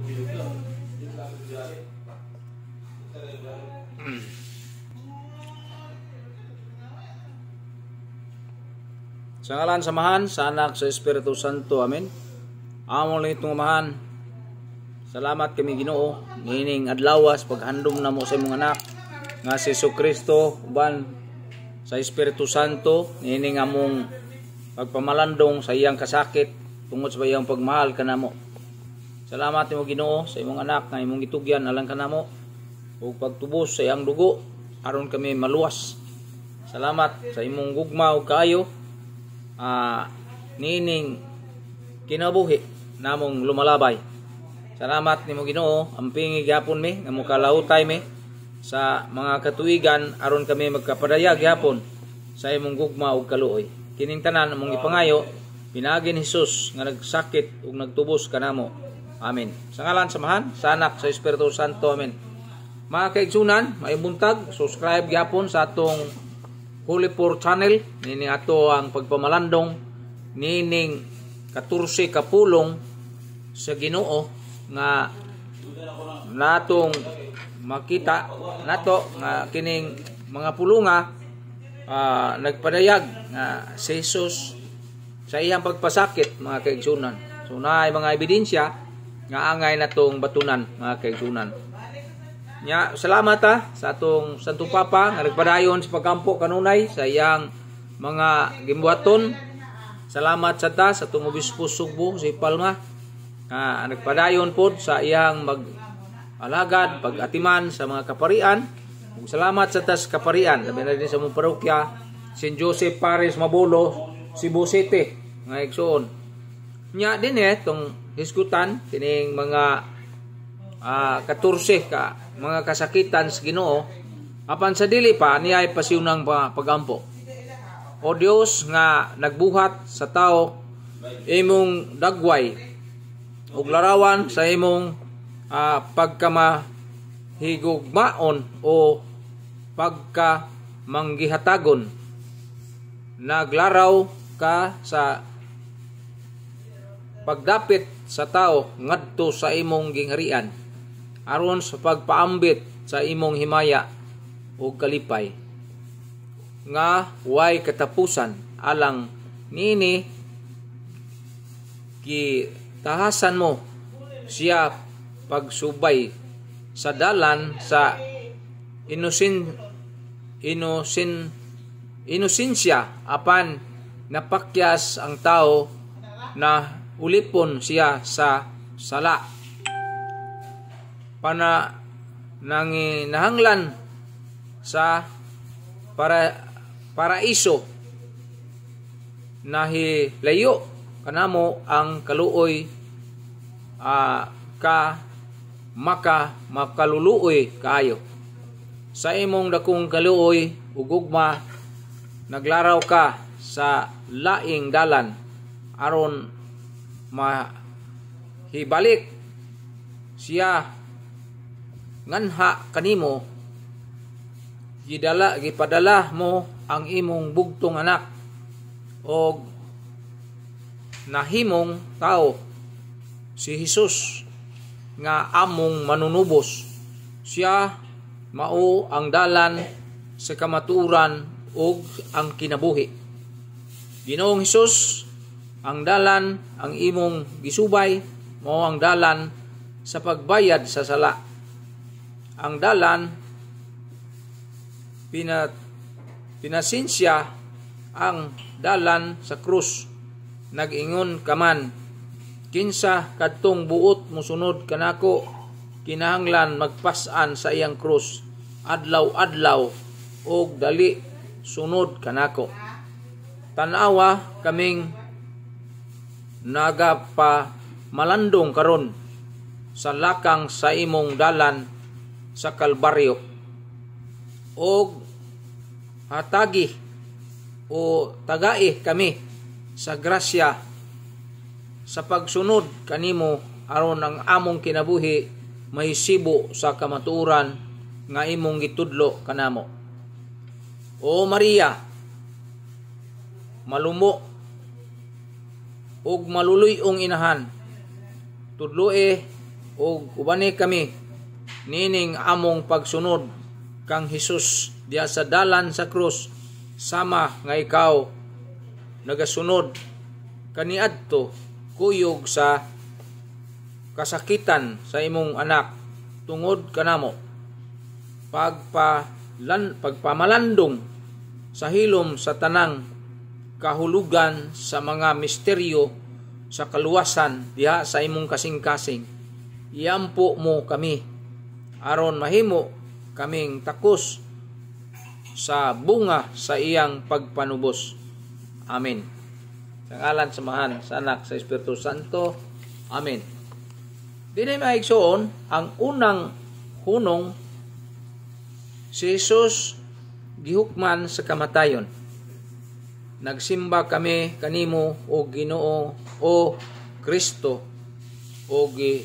Hmm. Sa ngalan samahan, sa anak, sa Espiritu Santo, amin. Amon lang itong amahan. Salamat kami ginoo, ngining adlawas, paghandom na mo sa mga anak, nga si Iso Kristo, uban sa Espiritu Santo, ngining among pagpamalandong sa iyang kasakit, tungod sa iyang pagmahal ka na mo. Salamat imo Ginoo sa imong anak nga imong gitugyan alang kanamo ug pagtubos sa iyang dugo aron kami maluwas. Salamat sa imong gugma ug kaayo. Ah, nining kinabuhi namong lumalabay. Salamat nimo Ginoo, ang gyapon mi nga mukalahutay mi sa mga katuigan aron kami magkapadayag gyapon sa imong gugma ug kaluoy. Kining tanan among ipangayo pinagi ni Hesus nga nagsakit ug nagtubos kanamo. Amen. Sa ngalan, samahan, sa anak, sa Espiritu Santo. Amen. Mga kaigsunan, may buntag, subscribe gyapon sa atong Holy Four Channel. Nini ato ang pagpamalandong nining 14 kapulong sa Ginoo nga natong makita nato nga kining mga pulunga uh, nagpadayag nga si Jesus sa iyang pagpasakit mga kaigsunan. So na mga ebidensya nga angay na tong batunan mga kaigsunan nya salamat ha ah, sa atong Santo Papa nga nagpadayon sa pagkampo kanunay sa iyang mga gimbuhaton salamat sa ta sa atong obispo Sugbo si Palma nga nagpadayon pod sa iyang mag alagad pagatiman sa mga kaparian ug salamat sa tas kaparian labi na din sa mong parokya St. Joseph Paris Mabolo si City nga igsoon nya din eh tong Isgutan kining mga uh, ah, 14 ka mga kasakitan sa Ginoo apan sa dili pa niya ay pasiunang pagampo. O Dios nga nagbuhat sa tao imong dagway ug larawan sa imong uh, ah, higugmaon o pagka manggihatagon naglaraw ka sa pagdapit sa tao ngadto sa imong gingharian aron sa pagpaambit sa imong himaya ug kalipay nga way katapusan alang niini ki tahasan mo siya pagsubay sa dalan sa inusin inusin inusensya apan napakyas ang tao na ulipon siya sa sala. Pana nanginahanglan sa para paraiso nahi layo kanamo ang kaluoy uh, ka maka makaluluoy kaayo sa imong dakong kaluoy ugugma naglaraw ka sa laing dalan aron mahibalik siya nganha kanimo gidala gipadala mo ang imong bugtong anak og nahimong tao si Hesus nga among manunubos siya mao ang dalan sa kamaturan ug ang kinabuhi Ginoong Hesus ang dalan ang imong gisubay mao ang dalan sa pagbayad sa sala ang dalan pina pinasinsya ang dalan sa krus nagingon kaman kinsa kadtong buot musunod kanako kinahanglan magpasan sa iyang krus adlaw-adlaw og dali sunod kanako tanawa kaming nagapa malandong karon sa lakang sa imong dalan sa kalbaryo og hatagi o tagai kami sa grasya sa pagsunod kanimo aron ang among kinabuhi mahisibo sa kamaturan nga imong gitudlo kanamo. O Maria, malumo og maluluyong inahan. Tudloe og ubani kami nining among pagsunod kang Hesus diya sa dalan sa krus sama nga ikaw nagasunod kaniadto kuyog sa kasakitan sa imong anak tungod kanamo pagpa pagpamalandong sa hilom sa tanang kahulugan sa mga misteryo sa kaluwasan diha sa imong kasing-kasing. Iampo mo kami aron mahimo kaming takos sa bunga sa iyang pagpanubos. Amen. Sa ngalan samahan sa anak sa Espiritu Santo. Amen. Dinay maigsoon ang unang hunong si Jesus gihukman sa kamatayon nagsimba kami kanimo o Ginoo o Kristo o gi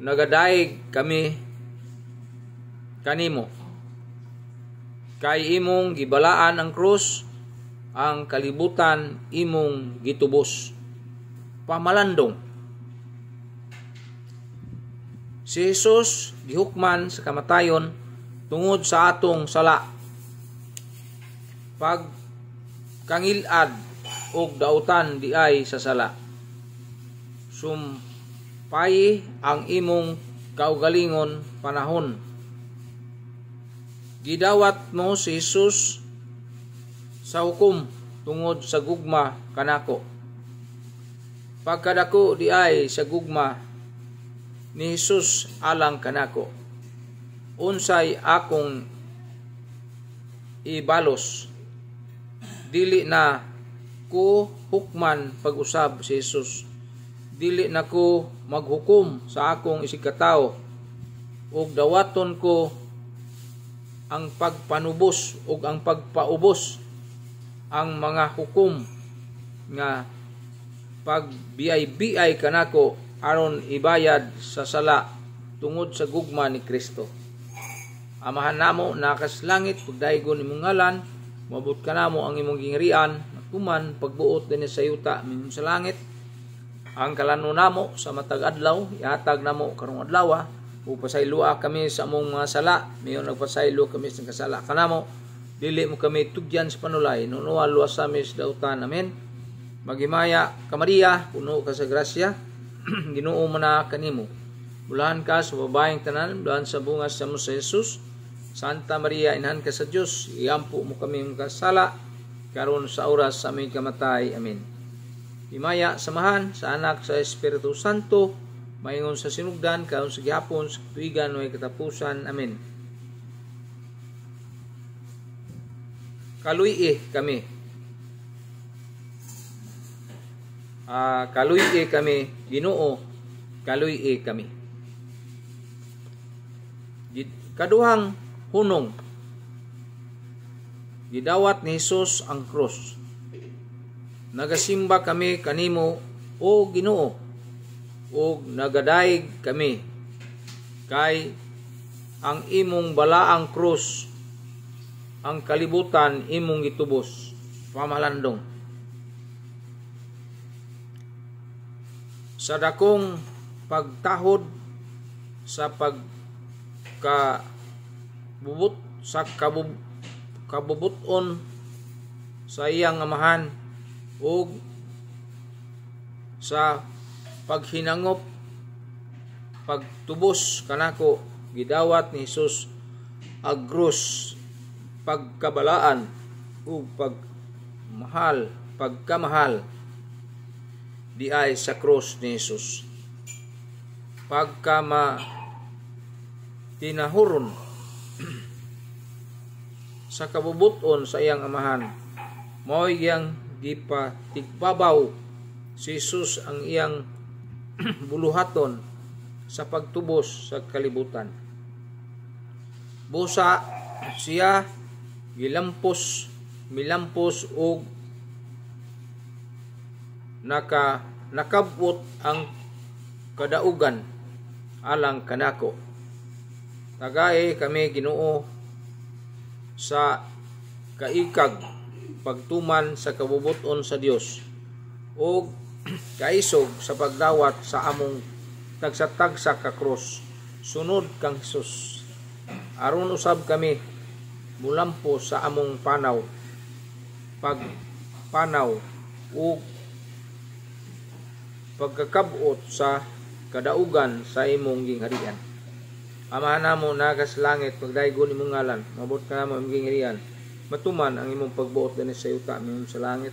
nagadayeg kami kanimo kay imong gibalaan ang krus ang kalibutan imong gitubos pamalandong si Jesus gihukman sa kamatayon tungod sa atong sala pag kang ilad og dautan di ay sa sala sumpay ang imong kaugalingon panahon gidawat mo si Jesus sa hukom tungod sa gugma kanako pagkadako di ay sa gugma ni Jesus alang kanako unsay akong ibalos dili na ko hukman pag-usab si Jesus dili na ko maghukom sa akong isigkatao ug dawaton ko ang pagpanubos ug ang pagpaubos ang mga hukom nga pagbiyay-biyay kanako aron ibayad sa sala tungod sa gugma ni Kristo. Amahan namo nakas langit pagdaygon imong ngalan Mabot ka na mo ang imong gingrian, tuman, pagbuot din sa yuta, minun sa langit. Ang kalano mo sa matag adlaw, na mo karong adlaw, upasaylua kami sa among mga sala, mayon nagpasaylo kami sa kasala kanamo. Dili mo kami tugyan sa panulay, nunuwa luwas sa amin sa dautan. Amen. Magimaya ka Maria, puno ka sa grasya, ginuo mo na kanimo. Bulahan ka sa babaeng tanan, bulahan sa bunga sa mo sa Jesus, Santa Maria, inhan ka sa Diyos, iampo mo kami ang kasala, karon sa oras sa aming kamatay. Amen. Imaya, samahan sa anak sa Espiritu Santo, maingon sa sinugdan, karon sa gihapon, sa tuigan, may katapusan. Amen. Kaluy kami. Uh, ah, kaluy kami, ginoo, kaluy kami. Kaduhang hunong. Gidawat ni Hesus ang krus. Nagasimba kami kanimo o Ginoo o nagadayeg kami kay ang imong balaang krus ang kalibutan imong itubos pamalandong sa dakong pagtahod sa pagka bubut sa kabub kabubuton sa iyang amahan o sa paghinangop pagtubos kanako gidawat ni Hesus agros pagkabalaan o pagmahal pagkamahal di ay sa cross ni Hesus pagkama tinahuron sa kabubuton sa iyang amahan. Mao iyang gipatigbabaw si Jesus ang iyang buluhaton sa pagtubos sa kalibutan. Busa siya gilampos milampos og naka nakabot ang kadaugan alang kanako Nagae kami Ginoo sa kaikag pagtuman sa kabubuton sa Dios o kaisog sa pagdawat sa among tagsatag ka cross sunod kang Hesus aron usab kami mulampo sa among panaw pag panaw o pagkakabot sa kadaugan sa imong gingharian Ama namo nagas langit pagdaygo nimong ngalan mabot ka namo imong matuman ang imong pagbuot dinhi sa yuta mingon sa langit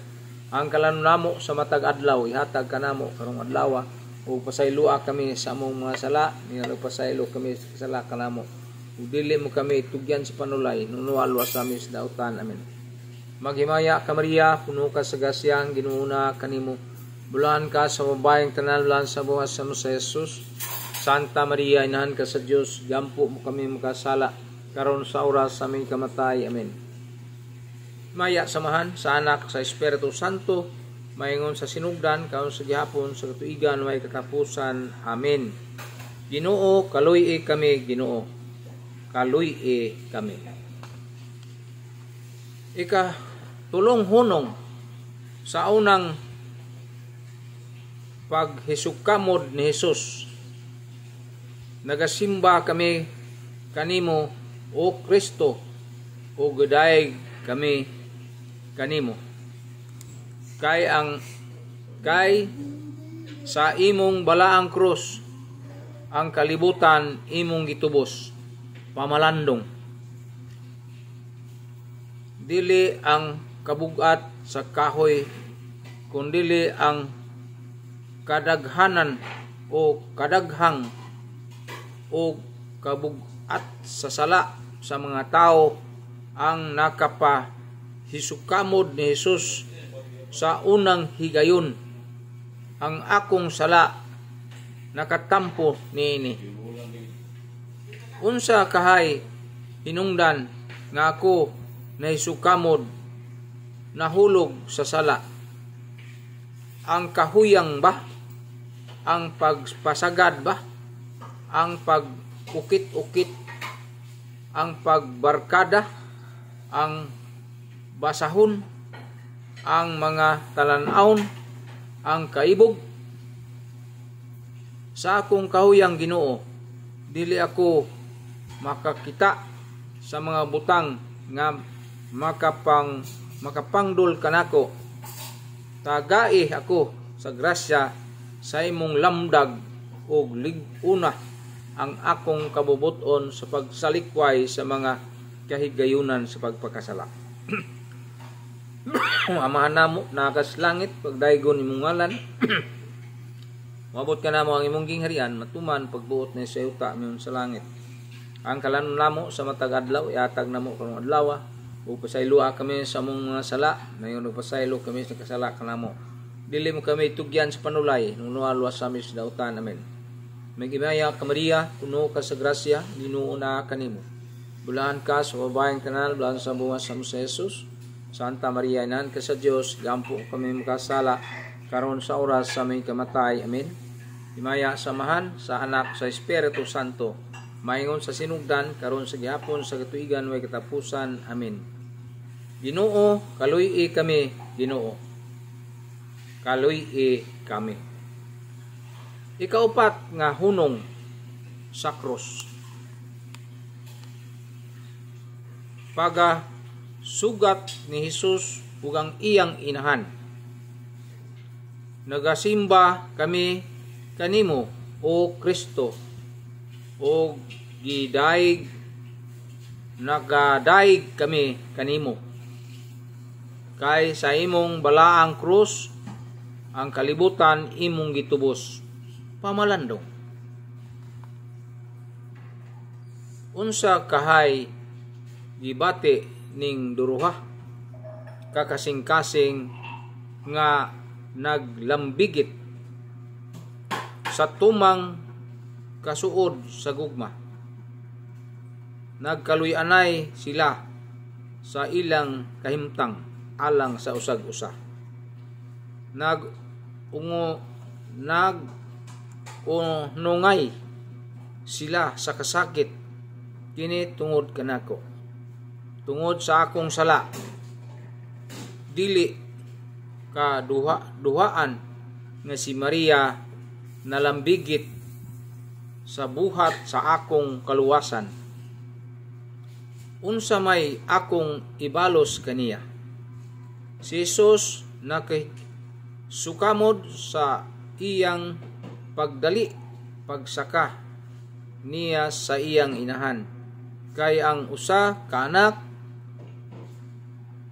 ang kalan namo sa matag adlaw ihatag ka namo karong adlaw ah. o pasaylua kami sa among mga sala nganong pasaylo kami sa sala kanamo udili mo kami tugyan sa panulay nunualwa sa amin sa dautan amen Maghimaya ka Maria, puno ka sa gasyang, ginuuna kanimo. Bulahan ka sa mabayang tanan, bulahan sa buhas sa mo sa Jesus. Santa Maria, inahan ka sa Diyos, gampo mo kami makasala, karon sa oras sa aming kamatay. Amen. Maya samahan sa anak, sa Espiritu Santo, mayon sa sinugdan, karon sa gihapon, sa katuigan, may katapusan. Amen. Ginoo, kaluy e kami, ginoo. Kaluy e kami. Ika, tulong hunong sa unang paghisugkamod ni Jesus nagasimba kami kanimo o Kristo o gudayeg kami kanimo kay ang kay sa imong balaang krus ang kalibutan imong gitubos pamalandong dili ang kabugat sa kahoy kundili ang kadaghanan o kadaghang o kabug at sa sala sa mga tao ang nakapa hisukamod ni Hesus sa unang higayon ang akong sala nakatampo niini unsa kahay hinungdan nga ako na naisukamod nahulog sa sala ang kahuyang ba ang pagpasagad ba ang pagukit ukit ang pagbarkada, ang basahon, ang mga talan-aon, ang kaibog. Sa akong kahuyang ginoo, dili ako makakita sa mga butang nga makapang makapangdol kanako tagai ako sa grasya sa imong lamdag og liguna ang akong kabubuton sa pagsalikway sa mga kahigayunan sa pagpakasala. Amahan na mo, nakas langit, pagdaygon imong ngalan. Mabot ka na mo ang imong gingharian, matuman pagbuot ni sa yuta miyon sa langit. Ang kalan namo sa matag adlaw, iatag mo kanong adlaw, ah. ug pasayloa ah, kami sa mong mga sala, mayon ug pasaylo kami sa kasala mo. Dili mo kami tugyan sa panulay, nung nualwa sa amin sa dautan. Amen. Magibaya ka Maria, kuno ka sa grasya, ninuuna ka nimo. Bulahan ka sa babaeng kanal, bulahan sa buwan sa Musa Jesus. Santa Maria, inan ka sa Diyos, gampo kami makasala, karon sa oras sa aming kamatay. Amen. Himaya samahan sa anak sa Espiritu Santo. Maingon sa sinugdan, karon sa gihapon, sa katuigan, way katapusan. Amen. Ginoo, kaluyi kami, Ginoo. Kaluyi kami. Ikaupat nga hunong sa krus. Paga sugat ni Hesus ugang iyang inahan. Nagasimba kami kanimo o Kristo o gidaig nagadaig kami kanimo kay sa imong balaang krus ang kalibutan imong gitubos pamalandong. Unsa kahay gibati ning duruha kakasing-kasing nga naglambigit sa tumang kasuod sa gugma. Nagkaluyanay sila sa ilang kahimtang alang sa usag-usa. Nag ungo nag o nungay sila sa kasakit kini tungod kanako tungod sa akong sala dili ka duha duhaan nga si Maria nalambigit sa buhat sa akong kaluwasan unsa may akong ibalos kaniya si Jesus nakasukamod sa iyang pagdali pagsaka niya sa iyang inahan kay ang usa ka anak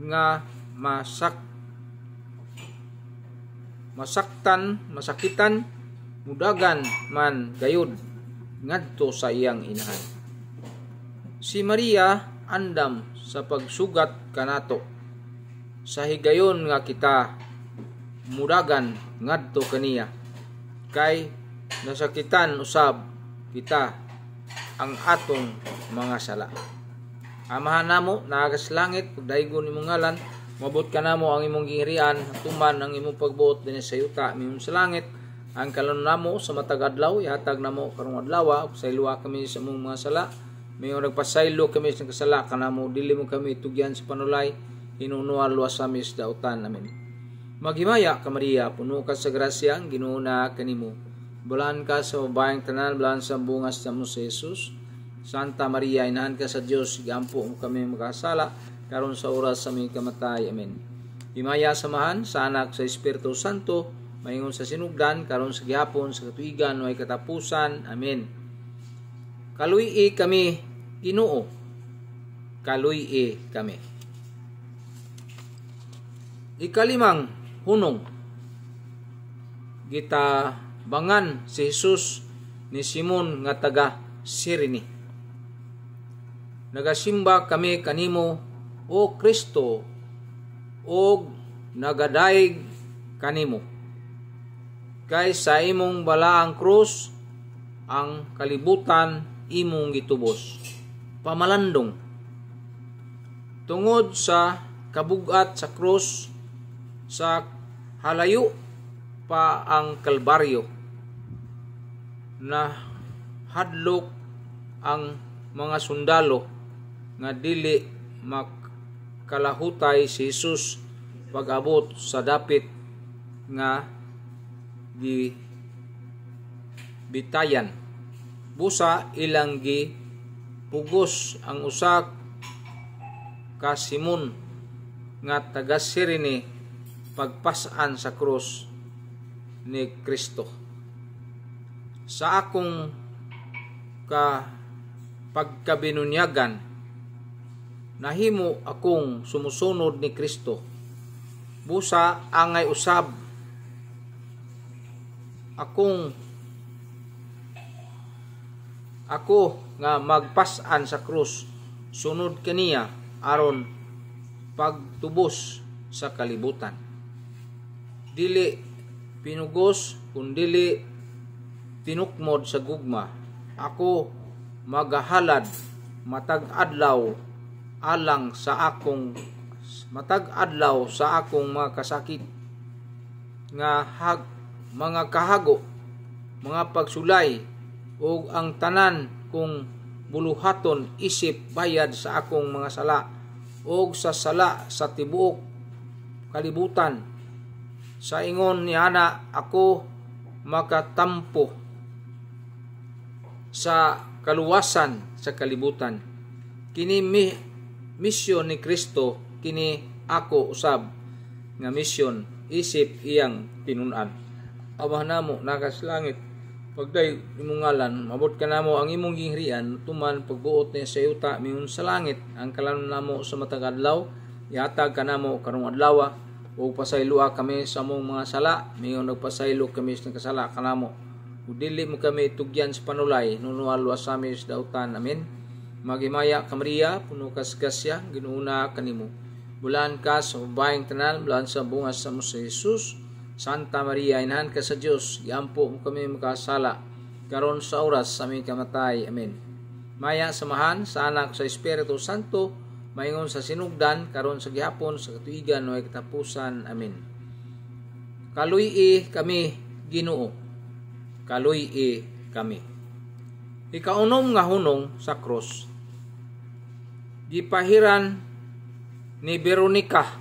nga masak masaktan masakitan mudagan man gayud ngadto sa iyang inahan si Maria andam sa pagsugat kanato sa higayon nga kita mudagan ngadto kaniya kay nasakitan usab kita ang atong mga sala. Amahan namo naagas langit ug daygon imong ngalan mabot ka namo ang imong gihirian tuman ang imong pagbuot din sa yuta mismo sa langit ang kalon namo sa matag adlaw yatag namo karong adlaw ah, ug sayloa ah kami sa imong mga sala mayong nagpasaylo kami sa kasala kanamo dili mo kami tugyan sa panulay hinunual luwas sa amis dautan amen Maghimaya ka Maria, puno ka sa grasya ang Ginoo na kanimo. Bulan ka sa babayang tanan, bulan sa bungas sa mo si Jesus. Santa Maria, inahan ka sa Dios, gampo mo kami makasala karon sa oras sa aming kamatay. Amen. Himaya samahan sa anak sa Espiritu Santo, maingon sa sinugdan karon sa gihapon sa katuigan way katapusan. Amen. Kaluyi kami Ginoo. Kaluyi kami. Ikalimang hunong gita bangan si Jesus ni Simon nga taga Sirene nagasimba kami kanimo o Kristo o nagadaig kanimo kay sa imong balaang krus ang kalibutan imong gitubos pamalandong tungod sa kabugat sa krus sa halayo pa ang kalbaryo na hadlok ang mga sundalo nga dili makalahutay si Jesus pag-abot sa dapit nga gi bitayan busa ilang gi pugos ang usak kasimun nga taga Sirene pagpasaan sa krus ni Kristo. Sa akong ka pagkabinunyagan, nahimo akong sumusunod ni Kristo. Busa angay usab akong ako nga magpasan sa krus sunod kaniya aron pagtubos sa kalibutan dili pinugos kun dili tinukmod sa gugma ako magahalad matag adlaw alang sa akong matag adlaw sa akong mga kasakit nga hag, mga kahago mga pagsulay ug ang tanan kong buluhaton isip bayad sa akong mga sala ug sa sala sa tibuok kalibutan sa ingon ni ana ako makatampo sa kaluwasan sa kalibutan kini mi, misyon ni Kristo kini ako usab nga misyon isip iyang tinunan Abah namo nakas langit pagday imong ngalan mabot ka namo ang imong ginghrian tuman pagbuot ni sa yuta miun sa langit ang kalan namo sa matag adlaw yatag ka namo karong adlaw ah o pasaylua ah kami sa among mga sala mayon nagpasaylo kami sa kasala kanamo o dili mo kami itugyan sa panulay nunualwa ah sa amin sa dautan amen magimaya kamriya puno kasgasya Ginuna kanimo bulan ka sa babaeng tanan bulan sa bunga sa mo sa Jesus Santa Maria inahan ka sa Dios giampo mo kami makasala karon sa oras sa aming kamatay amen maya samahan sa anak sa Espiritu Santo Mayingon sa sinugdan karon sa gihapon sa katuigan way katapusan. Amen. kaluyi kami Ginoo. kaluyi kami. Ikaunom nga hunong sa cross. Gipahiran ni Veronica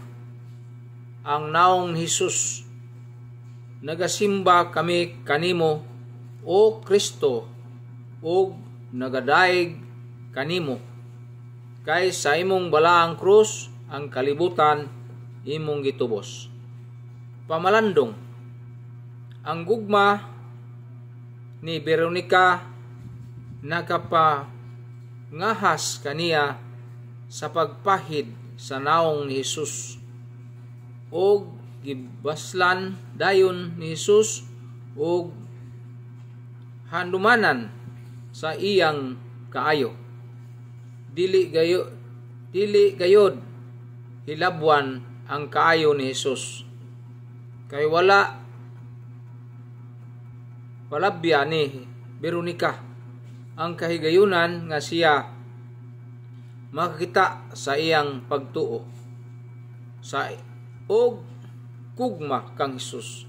ang naong Hesus nagasimba kami kanimo o Kristo o nagadaig kanimo kay sa imong balaang krus ang kalibutan imong gitubos. Pamalandong ang gugma ni Veronica nakapa ngahas kaniya sa pagpahid sa naong ni Hesus o gibaslan dayon ni Hesus o handumanan sa iyang kaayo dili gayo dili gayod hilabwan ang kaayo ni Hesus kay wala wala biya ni Veronica ang kahigayunan nga siya makakita sa iyang pagtuo sa og kugma kang Hesus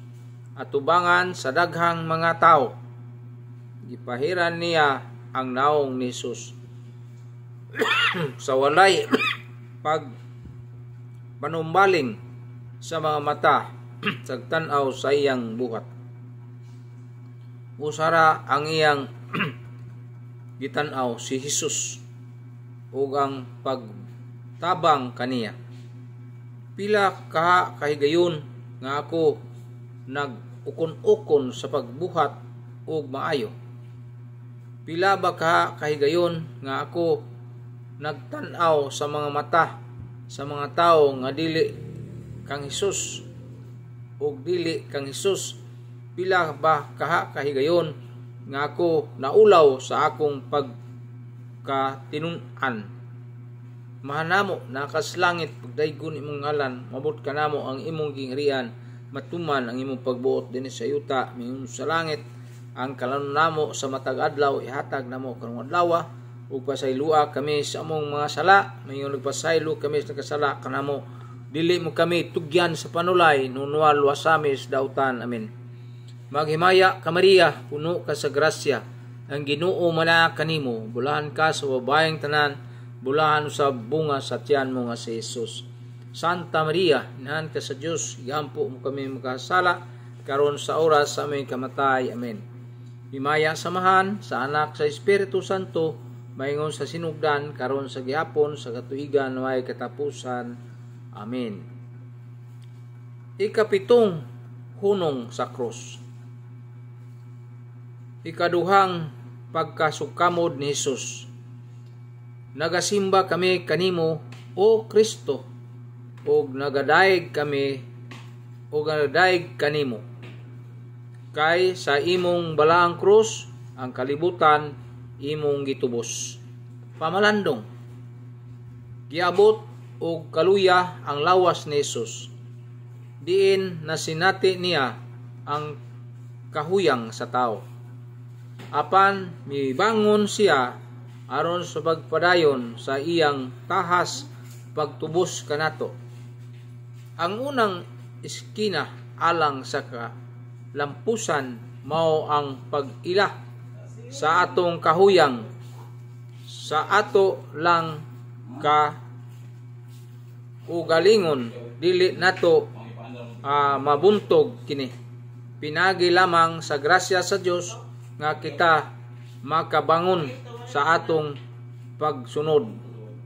atubangan sa daghang mga tao gipahiran niya ang naong ni Hesus sa walay pag panumbaling sa mga mata sa tanaw sa iyang buhat. Usara ang iyang gitanaw si Jesus ug ang pagtabang kaniya. Pila ka kahigayon nga ako nagukon-ukon sa pagbuhat ug maayo. Pila ba ka kahigayon nga ako nagtanaw sa mga mata sa mga tao nga dili kang Hesus ug dili kang Hesus pila ba kaha kahigayon nga ako naulaw sa akong pagkatinun-an mahanamo nakaslangit pagdaygon imong ngalan mabot kanamo ang imong gingrian matuman ang imong pagbuot dinhi sa yuta mayon sa langit ang kalanunamo sa matag adlaw ihatag namo karong adlaw ug pasaylua kami sa among mga sala mayon nagpasaylo kami sa kasala kanamo dili mo kami tugyan sa panulay nunwal wasamis dautan amen maghimaya ka Maria puno ka sa grasya ang Ginoo mana kanimo bulahan ka sa babayang tanan bulahan sa bunga sa tiyan mo nga si Jesus Santa Maria inahan ka sa Dios ihampo mo kami makasala karon sa oras sa aming kamatay amen Himaya samahan sa anak sa Espiritu Santo Mahingon sa sinugdan, karon sa gihapon, sa katuigan, way katapusan. Amen. Ikapitong hunong sa krus. Ikaduhang pagkasukamod ni Hesus Nagasimba kami kanimo o Kristo ug nagadayeg kami o nagadayeg kanimo. Kay sa imong balaang krus ang kalibutan imong gitubos. Pamalandong, giabot og kaluya ang lawas ni Jesus. Diin na sinati niya ang kahuyang sa tao. Apan mibangon siya aron sa pagpadayon sa iyang tahas pagtubos kanato. Ang unang iskina alang sa kalampusan mao ang pag-ilah sa atong kahuyang sa ato lang ka ugalingon dili nato uh, mabuntog kini pinagi lamang sa grasya sa Dios nga kita makabangon sa atong pagsunod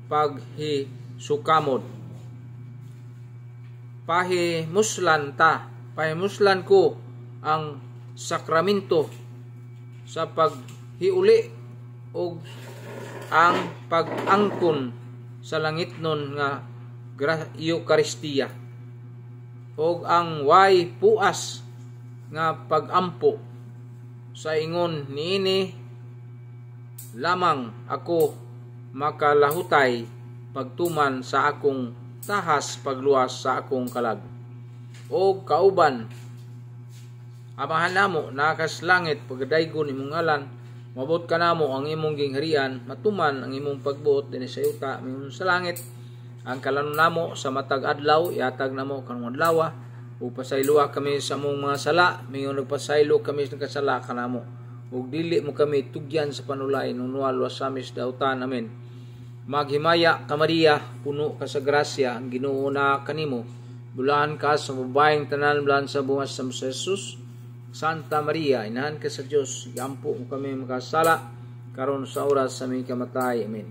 paghisukamod muslan ta muslan ko ang sakramento sa pag hiuli og ang pag-angkon sa langit nun nga Eucharistia og ang way puas nga pagampo sa ingon niini lamang ako makalahutay pagtuman sa akong tahas pagluwas sa akong kalag o kauban amahan namo nakas langit pagdaygon imong ngalan Mabot ka mo ang imong gingharian, matuman ang imong pagbuot dinhi sa yuta miun sa langit. Ang kalanon mo sa matag adlaw ihatag namo kanung adlaw upasayloa kami sa among mga sala miun nagpasaylo kami sa kasala kanamo. Ug dili mo kami tugyan sa panulain unwal sa dautan amen. Maghimaya ka Maria, puno ka sa grasya, ang ginuuna kanimo. Bulahan ka sa babaeng tanan, bulahan sa bungas sa Jesus. Santa Maria, inahan ka sa Diyos, iampo mo kami makasala, karon sa oras sa aming kamatay. Amen.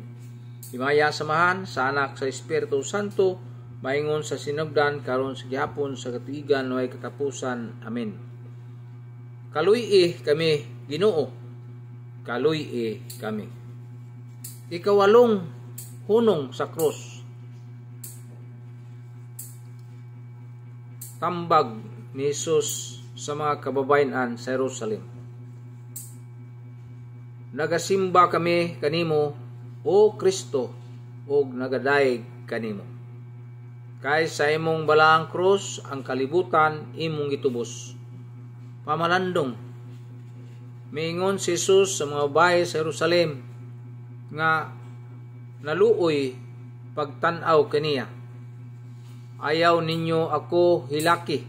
Himaya samahan sa anak sa Espiritu Santo, maingon sa sinugdan, karon sa gihapon sa katigan, way katapusan. Amen. Kaluy kami, ginoo. Kaluy kami. Ikawalong hunong sa krus. Tambag ni Jesus sa mga kababayanan sa Jerusalem. Nagasimba kami kanimo o Kristo ug nagadayeg kanimo. Kay sa imong balaang krus ang kalibutan imong gitubos. Pamalandong Mingon si Jesus sa mga bahay sa Jerusalem nga naluoy pagtanaw kaniya. Ayaw ninyo ako hilaki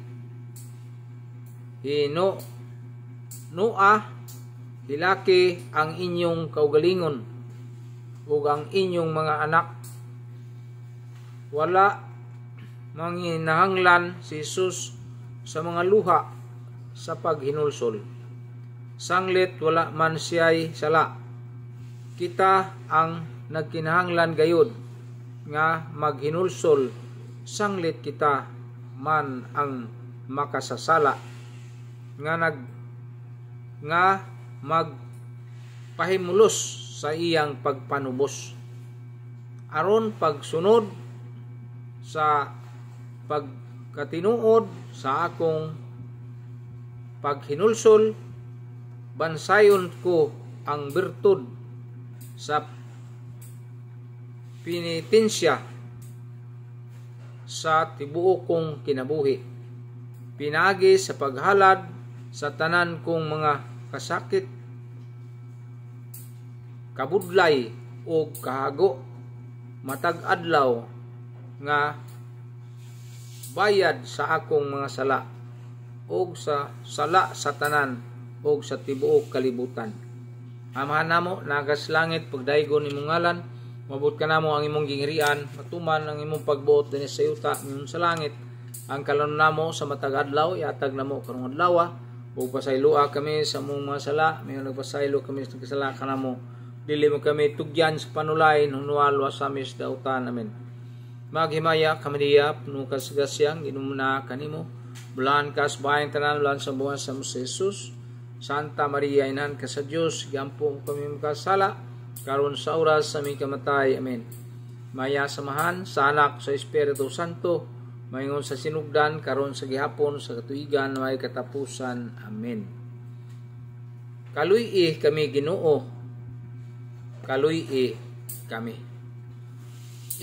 hi no lilaki ang inyong kaugalingon ug ang inyong mga anak wala manginahanglan si Jesus sa mga luha sa paghinulsol sanglit wala man siya'y sala kita ang nagkinahanglan gayud nga maghinulsol sanglit kita man ang makasasala nga nag nga mag pahimulos sa iyang pagpanubos aron pagsunod sa pagkatinuod sa akong paghinulsol bansayon ko ang birtud sa pinitensya sa tibuo kong kinabuhi pinagi sa paghalad sa tanan kong mga kasakit, kabudlay o kahago, matag adlaw nga bayad sa akong mga sala o sa sala sa tanan o sa tibuok kalibutan. Amahan namo, nagas langit, pagdaigon imong ngalan, mabot ka namo ang imong ginghirian, matuman ang imong pagbuot dinhi sa yuta, imong sa langit, ang kalon namo sa matag adlaw, yatag namo karong adlaw, ug pasayloa kami sa mong mga sala mayo nagpasaylo kami sa kasala kanamo dili mo kami tugyan sa panulain hunwalwa sa amis dautan amen maghimaya kami diya nukas gasyang inumna kanimo bulan kas bayan tanan bulan sa buwan sa Jesus Santa Maria inahan ka sa Dios gampo kami mga sala, karon sa oras sa aming kamatay amen maya samahan sa anak sa Espiritu Santo Mahingon sa sinugdan, karon sa gihapon, sa katuigan, may katapusan. Amen. Kaluy kami ginoo. Kaluy kami.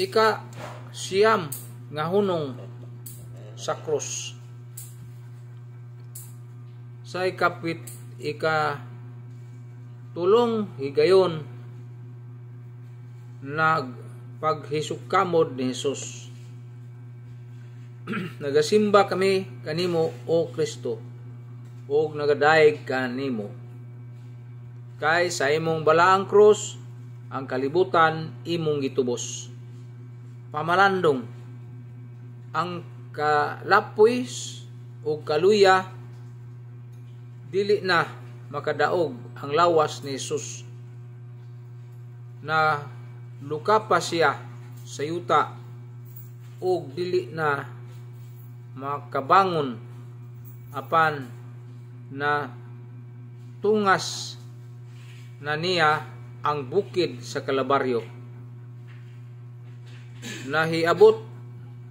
Ika siyam nga hunong sa krus. Sa ikapit ika tulong higayon nagpaghisukamod ni Jesus nagasimba kami kanimo o Kristo o nagadayeg kanimo kay sa imong balaang krus ang kalibutan imong gitubos pamalandong ang kalapoy o kaluya dili na makadaog ang lawas ni Jesus na luka pa siya sa yuta og dili na makabangon apan na tungas na niya ang bukid sa kalabaryo. Nahiabot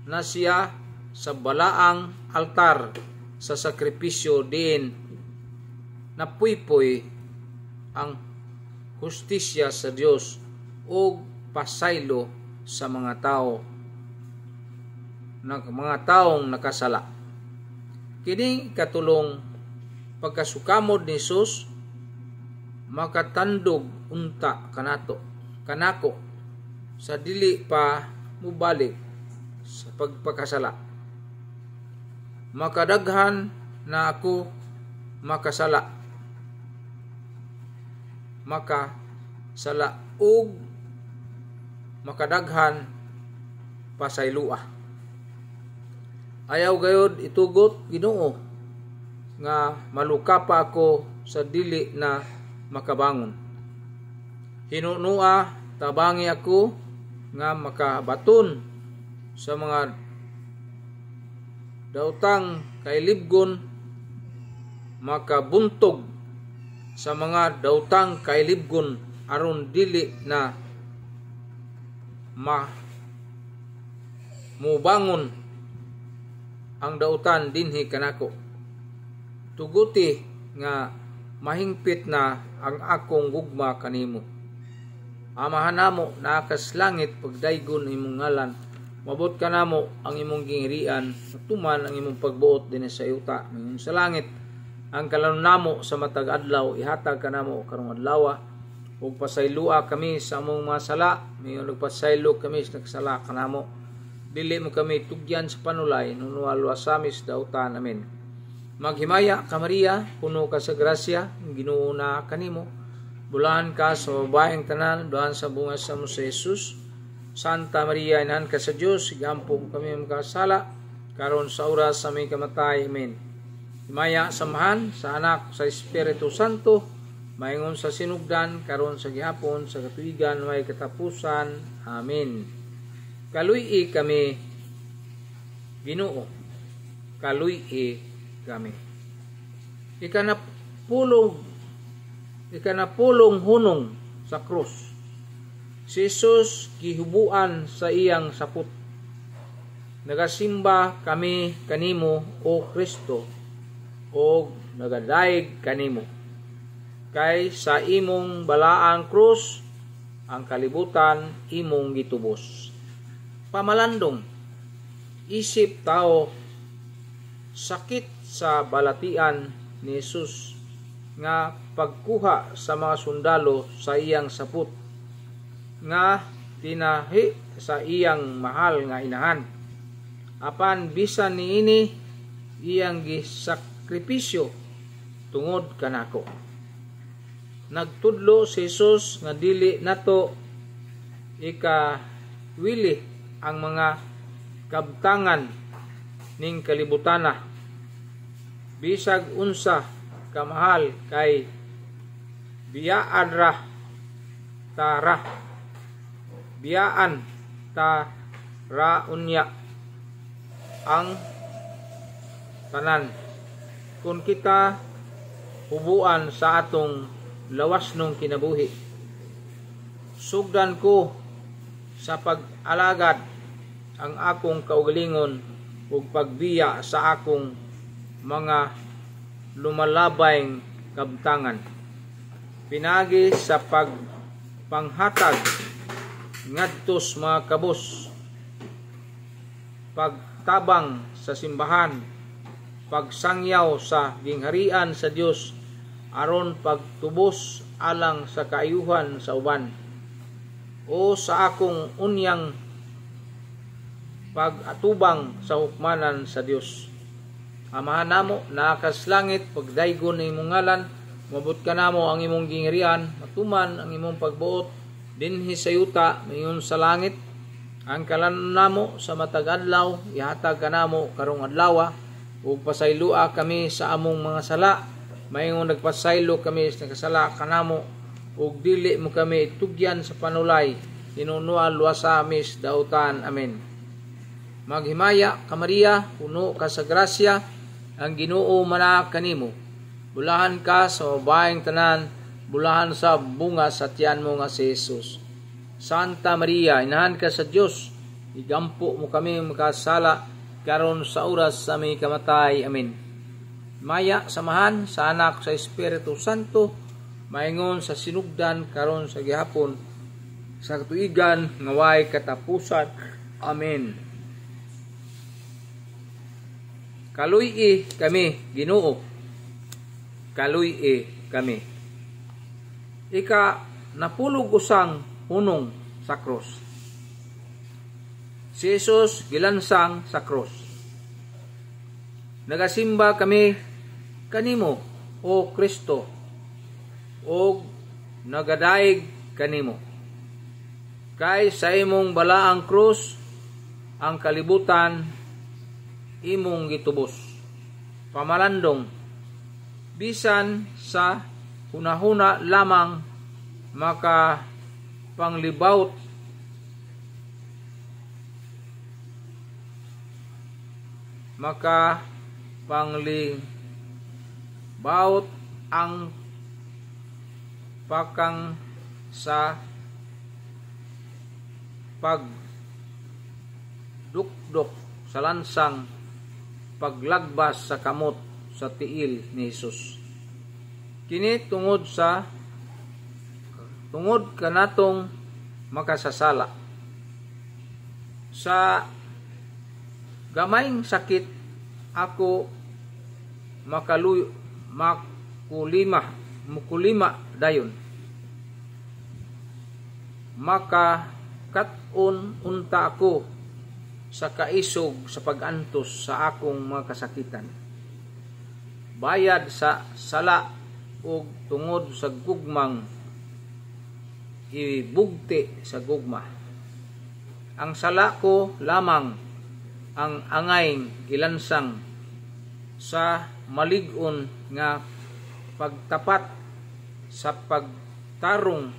na siya sa balaang altar sa sakripisyo din na napuypoy ang hustisya sa Dios o pasaylo sa mga tao ng mga taong nakasala. Kini katulong pagkasukamod ni Jesus makatandog unta kanato kanako sa dili pa mubalik sa pagpakasala. Makadaghan na ako makasala. sala ug makadaghan pasaylua. Ayaw gayod itugot Ginoo nga maluka pa ako sa dili na makabangon. Hinunua tabangi ako nga makabaton sa mga dautang kay libgon makabuntog sa mga dautang kay libgon aron dili na ma mubangon ang dautan dinhi kanako. Tuguti nga mahingpit na ang akong gugma kanimo. Amahan namo naakas langit pagdaygon imong ngalan. Mabot ka namo ang imong gingirian, tuman ang imong pagbuot din sa yuta. Ngayon sa langit, ang kalan namo sa matag adlaw, ihatag ka namo karong adlaw. Huwag pasaylua kami sa among mga sala, mayon nagpasailo kami sa nagsala kanamo. namo dili mo kami tugyan sa panulay nunualwa samis dautan amen maghimaya ka Maria puno ka sa grasya Ginoo na kanimo bulahan ka sa babaeng tanan duhan sa bunga sa mo sa Jesus Santa Maria inahan ka sa Dios gampong kami ang kasala, karon sa oras sa aming kamatay amen himaya samahan sa anak sa Espiritu Santo maingon sa sinugdan karon sa gihapon sa katuigan may katapusan amen Kaluy kami Ginoo. Kaluy kami. Ikanapulong ikanapulong hunong sa krus. Si Jesus gihubuan sa iyang sapot. Nagasimba kami kanimo o Kristo o nagadayeg kanimo. Kay sa imong balaang krus ang kalibutan imong gitubos pamalandong isip tao sakit sa balatian ni Jesus nga pagkuha sa mga sundalo sa iyang sapot nga tinahi sa iyang mahal nga inahan apan bisan niini iyang gisakripisyo tungod kanako nagtudlo si Jesus nga dili nato ika wili ang mga kabtangan ning kalibutana bisag unsa kamahal kay biyaan ra tara biyaan ta unya ang tanan kung kita hubuan sa atong lawas nung kinabuhi sugdan ko sa pag-alagad ang akong kaugalingon ug pagbiya sa akong mga lumalabayng kabtangan. Pinagi sa pagpanghatag ngadtos mga kabos pagtabang sa simbahan pagsangyaw sa gingharian sa Dios aron pagtubos alang sa kaayuhan sa uban o sa akong unyang pag-atubang sa hukmanan sa Dios. Amahan namo naakas langit pagdaygon ni imong ngalan mabot ka namo ang imong gingirian matuman ang imong pagbuot dinhi sa yuta mayon sa langit ang kalan namo sa matag adlaw ihatag kanamo karong adlaw ug pasayloa kami sa among mga sala mayon nagpasaylo kami sa kasala kanamo ug dili mo kami itugyan sa panulay inunua luwasa mis dautan amen maghimaya ka Maria, puno ka sa grasya, ang Ginoo mana kanimo. Bulahan ka sa babaeng tanan, bulahan sa bunga sa tiyan mo nga si Jesus. Santa Maria, inahan ka sa Dios, igampo mo kami makasala karon sa oras sa may kamatay. Amen. Maya samahan sa anak sa Espiritu Santo, maingon sa sinugdan karon sa gihapon sa tuigan ngaway katapusan. Amen. Kaluyi kami, Ginoo. Kaluyi kami. Ika napulog usang hunong sa cross. Si Jesus gilansang sa cross. Nagasimba kami kanimo o Kristo o nagadaig kanimo. Kay sa imong balaang krus ang kalibutan imong gitubos. Pamalandong bisan sa hunahuna lamang maka panglibaut maka panglibaut ang pakang sa pag dukdok sa lansang paglagbas sa kamot sa tiil ni Hesus. Kini tungod sa tungod kanatong makasasala. Sa gamayng sakit ako makaluyo makulima mukulima dayon maka katun unta ako sa kaisog sa pagantos sa akong mga kasakitan. Bayad sa sala o tungod sa gugmang ibugti sa gugma. Ang sala ko lamang ang angayng gilansang sa maligon nga pagtapat sa pagtarong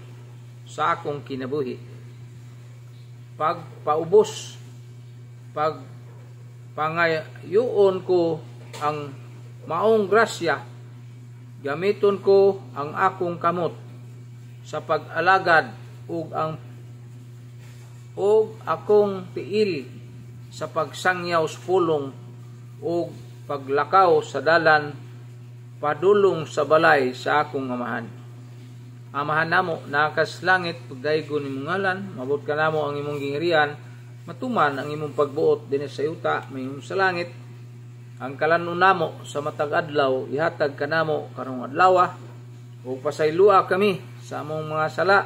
sa akong kinabuhi. Pagpaubos pag pangayoon ko ang maong grasya gamiton ko ang akong kamot sa pag-alagad ug ang ug akong tiil sa pagsangyaw sa pulong ug paglakaw sa dalan padulong sa balay sa akong amahan amahan namo nakaslangit pagdaygon imong ngalan mabot ka namo ang imong gingirian matuman ang imong pagbuot dinhi sa yuta mayong sa langit ang kalanon namo sa matag adlaw ihatag kanamo karong adlaw ug pasaylua kami sa among mga sala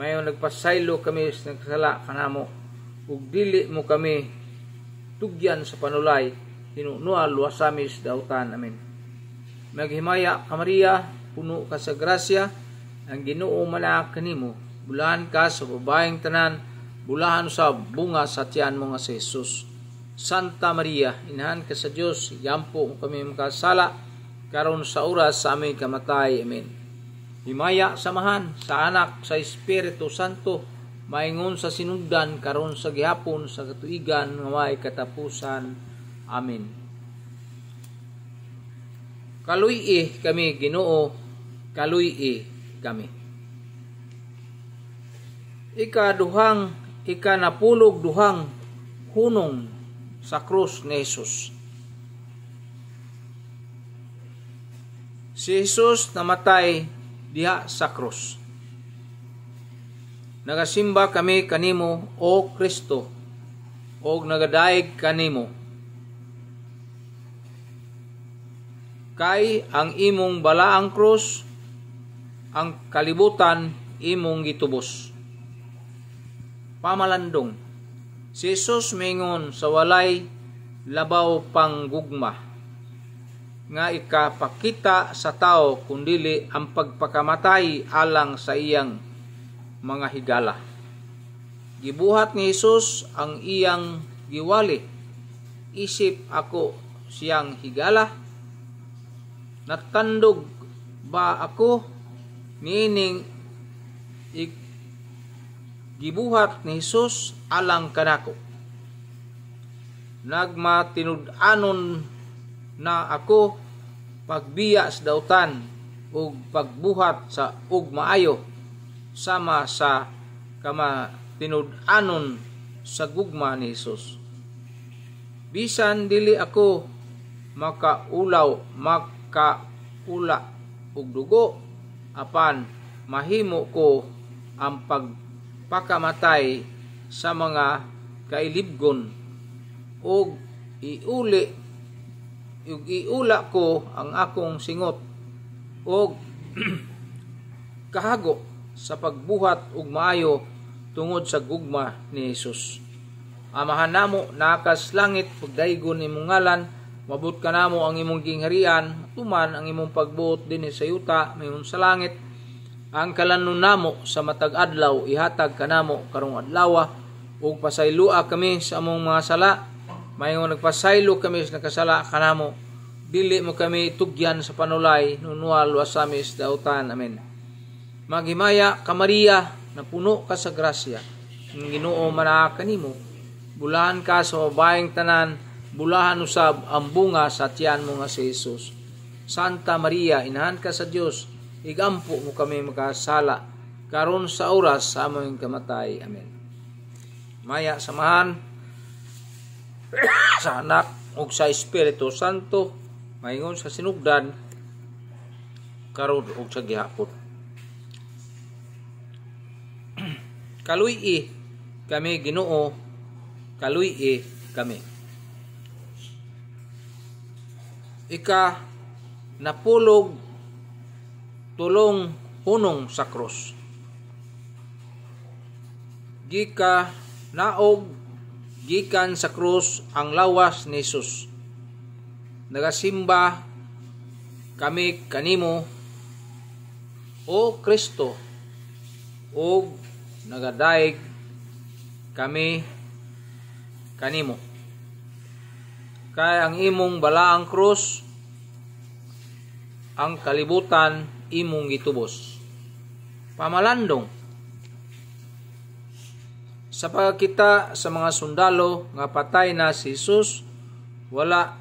mayong nagpasaylo kami sa nagsala kanamo ug dili mo kami tugyan sa panulay hinunua luwasamis dautan amen maghimaya ka Maria puno ka sa grasya ang Ginoo manak kanimo bulahan ka sa babaeng tanan bulahan sa bunga sa tiyan mo nga si Jesus. Santa Maria, inahan ka sa Diyos, yampo mo kami makasala, karon sa oras sa aming kamatay. Amen. Himaya, samahan sa anak, sa Espiritu Santo, maingon sa sinugdan, karon sa gihapon, sa katuigan, nga may katapusan. Amen. Kaluy kami, ginoo, kaluy kami. Ikaduhang ika ikanapulog duhang hunong sa krus ni Jesus. Si Jesus namatay diha sa krus. Nagasimba kami kanimo o Kristo o nagadaig kanimo. Kay ang imong balaang krus ang kalibutan imong gitubos pamalandong. Si Jesus mingon sa walay labaw pang gugma nga ikapakita sa tao kundili ang pagpakamatay alang sa iyang mga higala. Gibuhat ni Jesus ang iyang giwali. Isip ako siyang higala. Natandog ba ako niining gibuhat ni Hesus alang kanako. Nagmatinud-anon na ako pagbiyas sa dautan ug pagbuhat sa ug maayo sama sa kama tinud-anon sa gugma ni Hesus. Bisan dili ako makaulaw makaula ug dugo apan mahimo ko ang pag pakamatay sa mga kailibgon ug iuli ug iula ko ang akong singot ug kahago sa pagbuhat og maayo tungod sa gugma ni Hesus. Amahan namo nakas langit pagdaygon imong ngalan mabot ka namo ang imong gingharian tuman ang imong pagbuot dinhi sa yuta mayon sa langit ang kalanon namo sa matag adlaw ihatag kanamo karong adlaw ah. ug pasaylua ah kami sa among mga sala. Mayong nagpasaylo kami sa nakasala kanamo. Dili mo kami tugyan sa panulay nunual wasamis dautan. Amen. Magimaya ka Maria na puno ka sa grasya. Ang Ginoo manaa kanimo. Bulahan ka sa babaeng tanan, bulahan usab ang bunga sa tiyan mo nga si Jesus. Santa Maria, inahan ka sa Dios, igampo mo kami makasala karon sa oras sa aming kamatay. Amen. Maya samahan sa anak ug sa Espiritu Santo maingon sa sinugdan karon ug sa gihapon. Kaluyi kami Ginoo, kaluyi kami. Ika napulog tulong hunong sa krus. Gika naog gikan sa krus ang lawas ni Jesus. Nagasimba kami kanimo o Kristo o nagadaig kami kanimo. Kaya ang imong balaang krus ang kalibutan imong gitubos. Pamalandong Sa pagkita sa mga sundalo nga patay na si Jesus, wala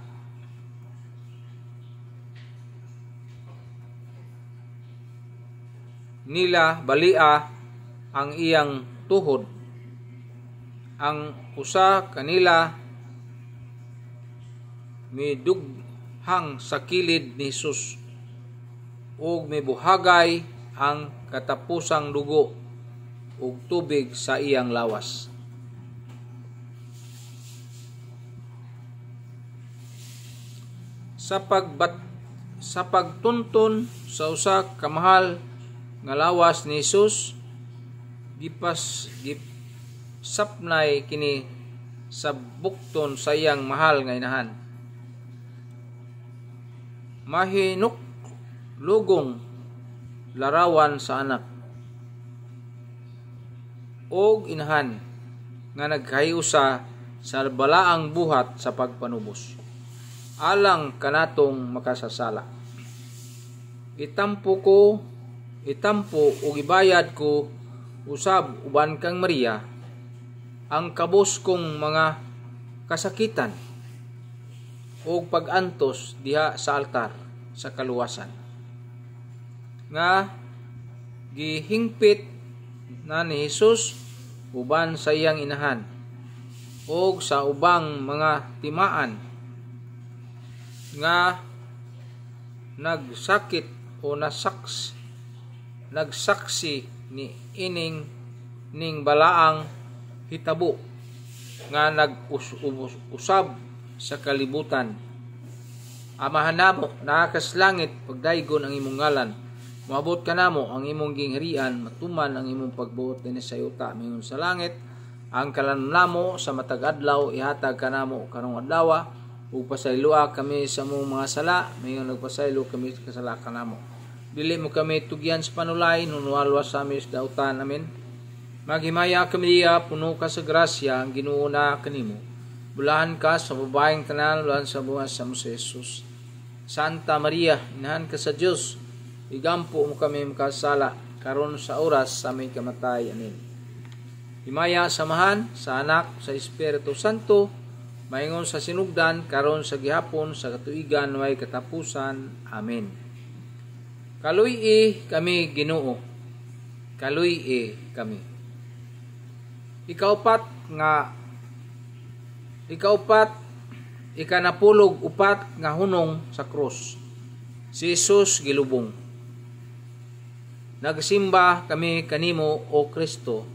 nila balia ang iyang tuhod. Ang usa kanila midughang sa kilid ni Jesus ug mibuhagay ang katapusang dugo ug tubig sa iyang lawas. Sa pagbat sa pagtuntun sa usa kamahal nga lawas ni Hesus gipas gipsapnay kini sa bukton sa iyang mahal nga inahan. Mahinok lugong larawan sa anak og inahan nga naghayo sa balaang buhat sa pagpanubos alang kanatong makasasala itampo ko itampo og ibayad ko usab uban kang Maria ang kabos kong mga kasakitan o pagantos diha sa altar sa kaluwasan nga gihingpit na ni Jesus uban sa iyang inahan o sa ubang mga timaan nga nagsakit o nasaks nagsaksi ni ining ning balaang hitabo nga nag-usab sa kalibutan amahanamo nakaslangit pagdaygon ang imong ngalan Maabot kanamo ang imong gingharian, matuman ang imong pagbuot dinhi sa yuta mayon sa langit. Ang kalanlamo sa matag adlaw ihatag kanamo karong adlaw ug pasayloa kami sa mong mga sala, mayon nagpasaylo kami sa sala kanamo. Dili mo kami tugyan sa panulay, nunwalwa sa amin sa dautan amin. Maghimaya kami diya, puno ka sa grasya ang Ginoo na kanimo. Bulahan ka sa babaeng tanan, bulahan sa buwan sa Moses Jesus. Santa Maria, inahan ka sa Dios, Igampo mo kami makasala karon sa oras sa may kamatay. Amen. Himaya samahan sa anak sa Espiritu Santo maingon sa sinugdan karon sa gihapon sa katuigan way katapusan. Amen. Kaluy kami Ginoo. Kaluy kami. Ikaupat nga ikaupat ikanapulog upat nga hunong sa krus. Si Jesus gilubong. Nagsimba kami kanimo o Kristo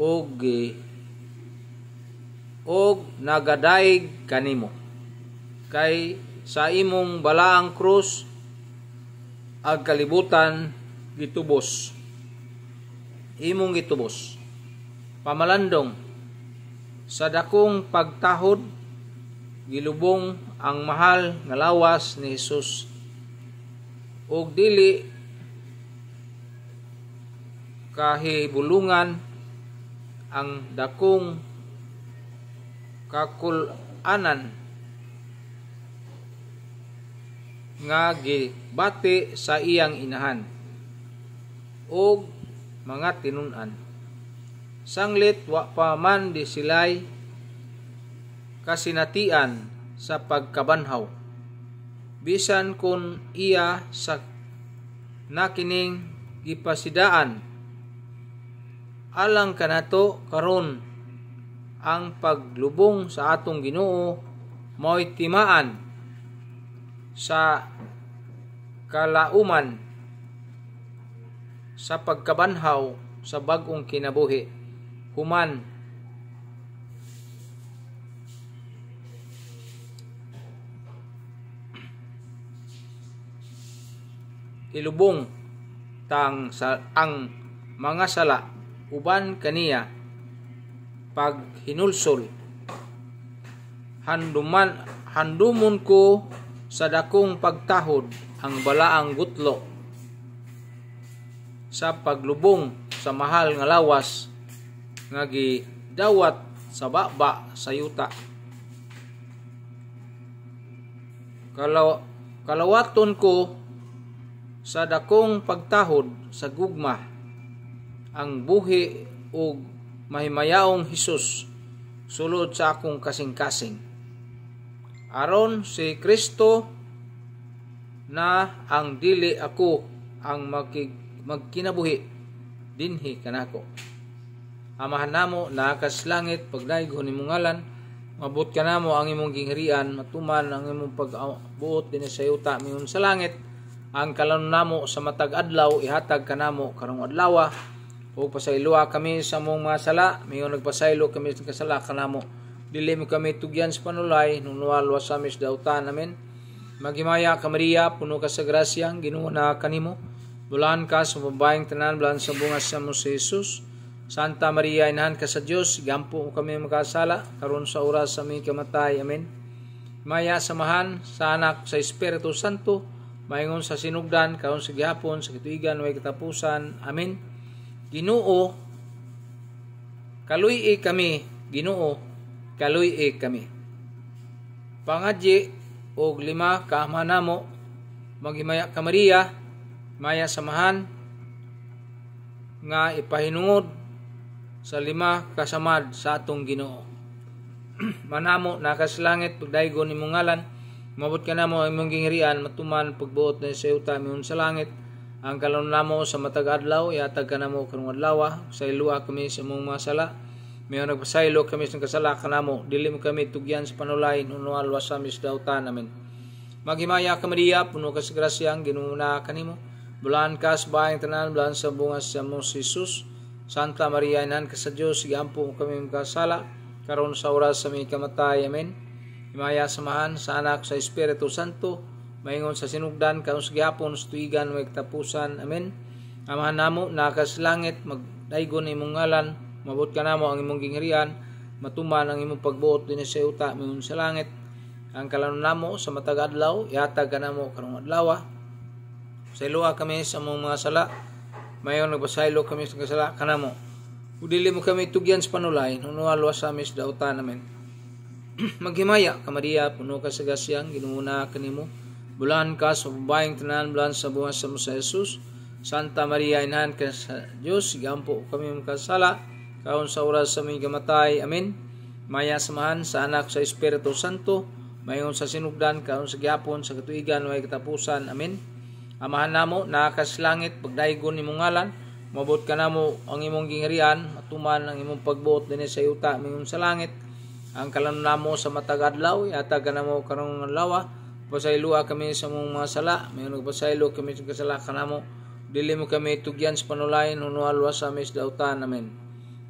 og og nagadayg kanimo. Kay sa imong balaang krus ang kalibutan gitubos. Imong gitubos. Pamalandong sa dakong pagtahod gilubong ang mahal nga lawas ni Hesus og dili kahibulungan ang dakong kakulanan nga gibati sa iyang inahan o mga tinunan sanglit wa pa man di silay kasinatian sa pagkabanhaw bisan kun iya sa nakining gipasidaan alang kanato karon ang paglubong sa atong Ginoo mao'y timaan sa kalauman sa pagkabanhaw sa bagong kinabuhi human ilubong tang sa ang mga sala uban kaniya pag hinulsol handuman handumon ko sa dakong pagtahod ang balaang gutlo sa paglubong sa mahal nga lawas nga gidawat sa baba sa yuta Kalaw, kalawaton ko sa dakong pagtahod sa gugma ang buhi ug mahimayaong Hesus sulod sa akong kasing-kasing. Aron si Kristo na ang dili ako ang magkig, magkinabuhi dinhi kanako. Amahan namo na naakas langit pagdaigon imong ngalan mabot ka namo ang imong gingharian matuman ang imong pagbuot dinhi sa yuta miun sa langit ang kalon namo sa matag adlaw ihatag kanamo karong adlaw Huwag pasailuha kami sa mong mga sala. Mayroon nagpasailo kami sa kasala kanamo. Dili mo kami tugyan sa panulay, nung nuwalwa sa amis dautan namin. Magimaya ka Maria, puno ka sa grasya, ang ginuwa na kanimo. Bulan ka sa babaeng tanan, bulan sa bunga sa mo si Jesus. Santa Maria, inahan ka sa Diyos, gampo mo kami makasala, karon sa oras sa aming kamatay. Amen. Maya samahan sa anak sa Espiritu Santo, maingon sa sinugdan, karon sa gihapon, sa kituigan, way katapusan. Amen. Ginoo kaluy kami Ginoo kaluy kami pangadye og lima ka manamo maghimaya ka Maria maya samahan nga ipahinungod sa lima kasamad sa atong Ginoo manamo nakas pagdaygon imong ngalan mabot ka namo imong gingirian matuman pagbuot na sa yuta miun sa langit ang kalon namo sa matag adlaw, yatag ka namo karong adlaw, ah. sa iluwa kami sa imong mga sala. Mayon nagpasaylo kami sa kasala kanamo, dili mo kami tugyan sa panulain, unual wasamis dautan namin. Maghimaya ka Maria, puno ka sa grasya ang ginuna kanimo. Bulan ka sa bayang tanan, bulan sa bunga sa mong Jesus. Santa Maria, inan ka sa Diyos, igampo kami magkasala, karon sa oras sa may kamatay. Amen. Himaya samahan sa anak sa Espiritu Santo, Mahingon sa sinugdan, karon sa gihapon, sa tuigan, magtapusan. Amen. Amahan namo, nakas langit, magdaigon imong ngalan, mabot ka namo ang imong gingirian, matuman ang imong pagbuot din sa uta, mayon sa langit. Ang kalanon namo sa matag adlaw, yata ka namo karong adlaw. Ah. Sa iluha kami sa among mga sala, mayon nagpasaylo kami sa kasala kanamo. Udili mo kami tugyan sa panulay, nunualwa sa amin dautan amen Maghimaya ka Maria, puno ka sa gasyang, ginuuna kanimo Bulan ka sa babaeng tanan, bulahan sa buhay sa mo sa Jesus. Santa Maria, inahan ka sa Diyos, gampo kami kasala, kaon sa oras sa aming gamatay. Amen. Maya samahan sa anak sa Espiritu Santo, mayon sa sinugdan, kaon sa gihapon, sa katuigan, may katapusan. Amen. Amahan namo, nakaslangit, pagdaigon ni mong ngalan, mabot ka namo ang imong gingrian, matuman ang imong pagbuot din sa yuta, mayon sa langit, ang kalan namo sa matag adlaw yata ganamo karong lawa pasaylo kami sa mong mga sala mayon nagpasaylo kami sa kasala kanamo dili mo kami tugyan sa panulayan unualwa sa amin sa dautan amen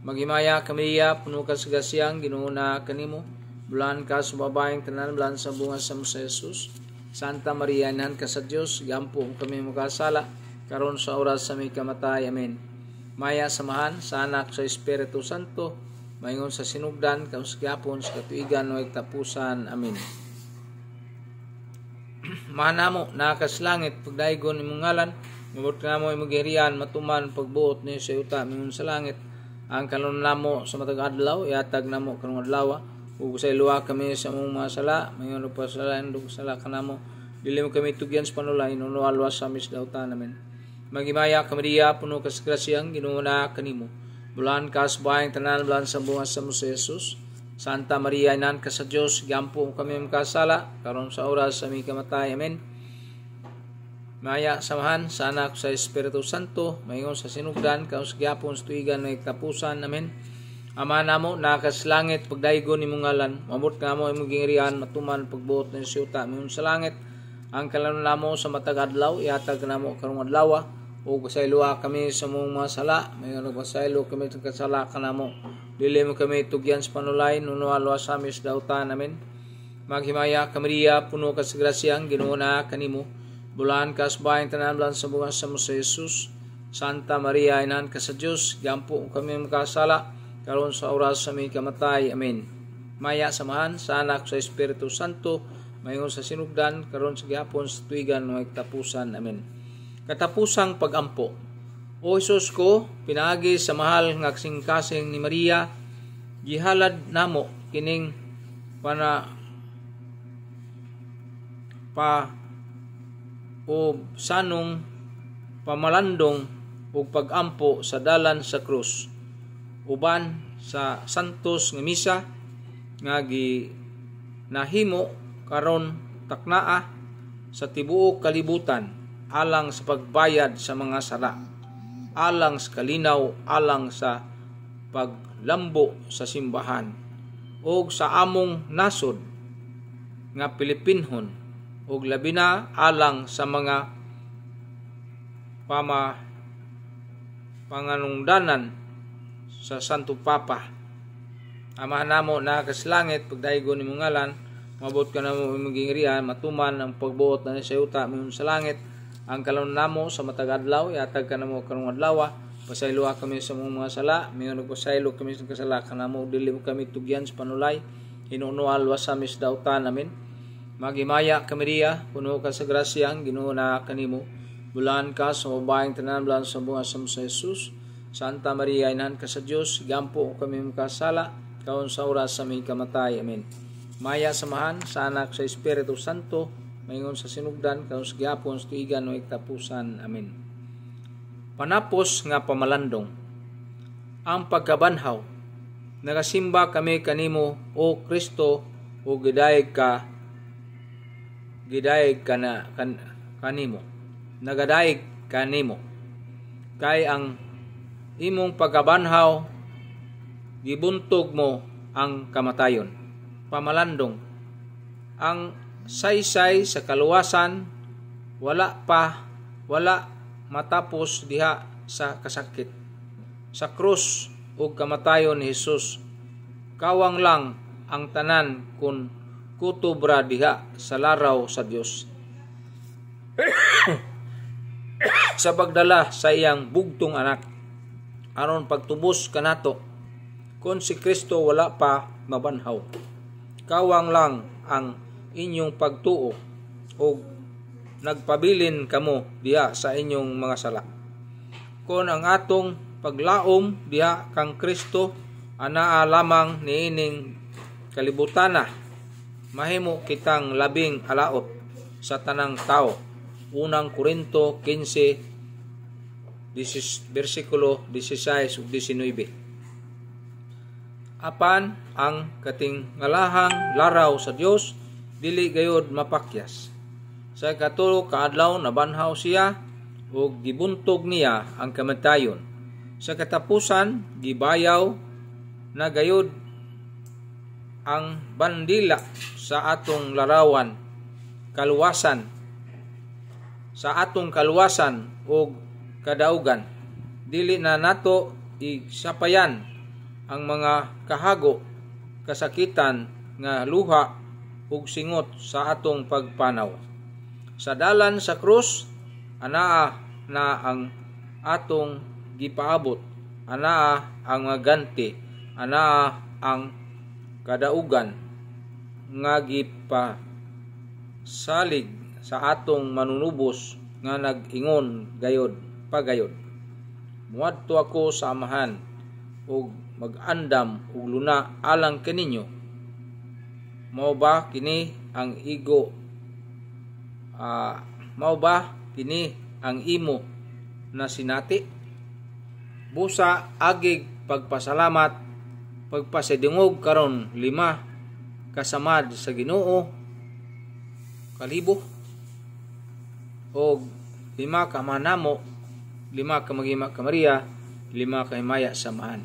maghimaya kami iya puno ka sa gasiyang ginuuna kanimo bulan ka sa babaeng tanan bulan sa bunga sa Musa Jesus Santa Maria nan ka sa Dios gampo kami makasala karon sa oras sa may kamatay amen maya samahan sa anak sa Espiritu Santo mayon sa sinugdan kaus gapon sa katuigan o tapusan amen manamo nakas langit pagdaigon imong ngalan nga namo imong gerian matuman pagbuot ni sa yuta mingon sa langit ang kanon namo sa matag adlaw yatag namo kanong adlaw ah. ug sa luwa kami sa among mga sala mayon pa sala indog sala kanamo dili mo kami tugyan sa panulay no alwas sa mis dauta namin magimaya kami diya puno kas grasya ang Ginoo na kanimo bulan kas bayan tanan bulan sa bunga sa Moses Jesus Santa Maria, inan ka sa Diyos, gampo kami makasala, karon sa oras sa aming kamatay. Amen. Maya samahan sa anak sa Espiritu Santo, mayon sa sinugdan, kaos gyapon sa tuigan na iktapusan. Amen. Ama namo nakas langit pagdaygo ni ngalan, mabot namo imong gingirian matuman pagbuot ng siyuta mayon sa langit. Ang kalanon namo sa matagadlaw, adlaw ihatag namo karong adlaw ug sa ah, kami sa mong mga sala, mayon ug kami sa kasala kanamo. Dili mo kami tugyan sa panulain, uno alwa sa amin sa dautan namin. Maghimaya kamariya, puno ka sa grasyang, ginuuna kanimo. Bulan ka sa bayang tanamlan sa buwan sa mo sa Jesus. Santa Maria, inan ka sa Diyos, gampo kami makasala, karon sa oras sa aming kamatay. Amen. Maya samahan sa anak sa Espiritu Santo, mayon sa sinugdan, karon sa gihapon sa tuigan, magtapusan. Amen. Katapusang pagampo. O Isos ko, pinaagi sa mahal nga kasing ni Maria, gihalad namo kining para pa o sanong pamalandong o pagampo sa dalan sa krus uban sa santos nga misa nga gi nahimo karon taknaa sa tibuok kalibutan alang sa pagbayad sa mga sala alang sa kalinaw, alang sa paglambo sa simbahan o sa among nasod nga Pilipinhon o labi na alang sa mga pama panganungdanan sa Santo Papa. Amahan namo na kaslangit pagdaigo ni ngalan, mabot ka na mo maging matuman ang pagbuot na sa yuta mo sa langit, ang kalon namo sa matag adlaw, ihatag ka karong adlaw. Ah. Pasaylo ah kami sa mong mga sala, mayon nagpasaylo kami sa kasala kanamo dili kami tugyan sa panulay. Hinuno alwa sa misdautan namin. Magimaya kami riya, puno ka sa grasya ang Ginoo na kanimo. Bulan ka sa mabayang tanan bulan sa bunga sa Jesus. Santa Maria, inahan ka sa Dios gampo kami makasala, kaon sa oras sa aming kamatay. Amen. Maya samahan sa anak sa Espiritu Santo, mayon sa sinugdan karon sa sa tuigan no iktapusan amen panapos nga pamalandong ang pagkabanhaw nagasimba kami kanimo o Kristo o gidayeg ka gidayeg ka na kan, kanimo nagadayeg kanimo kay ang imong pagkabanhaw gibuntog mo ang kamatayon pamalandong ang saysay sa kaluwasan, wala pa, wala matapos diha sa kasakit. Sa krus o kamatayon ni Jesus, kawang lang ang tanan kun kutubra diha sa laraw sa Dios. sa pagdala sa iyang bugtong anak aron pagtubos kanato kon si Kristo wala pa mabanhaw kawang lang ang inyong pagtuo o nagpabilin kamo diha sa inyong mga sala. Kon ang atong paglaom diha kang Kristo anaa lamang niining kalibutana mahimo kitang labing alaot sa tanang tao. Unang Korinto 15 This is versikulo 16 ug 19 apan ang katinggalahang laraw sa Dios dili gayod mapakyas. Sa katulo kaadlaw adlaw nabanhaw siya ug gibuntog niya ang kamatayon. Sa katapusan gibayaw na gayod ang bandila sa atong larawan kaluwasan sa atong kaluwasan ug kadaugan dili na nato isapayan ang mga kahago kasakitan nga luha ug singot sa atong pagpanaw. Sa dalan sa krus, anaa na ang atong gipaabot, anaa ang maganti, anaa ang kadaugan nga gipa salig sa atong manunubos nga nagingon ingon gayod pagayod. Muadto ako sa amahan ug mag-andam ug luna alang kaninyo mao ba kini ang ego uh, ah, mao ba kini ang imo na sinati busa agig pagpasalamat pagpasidungog karon lima kasamad sa Ginoo kalibo og lima ka manamo lima ka magima ka Maria lima ka himaya samahan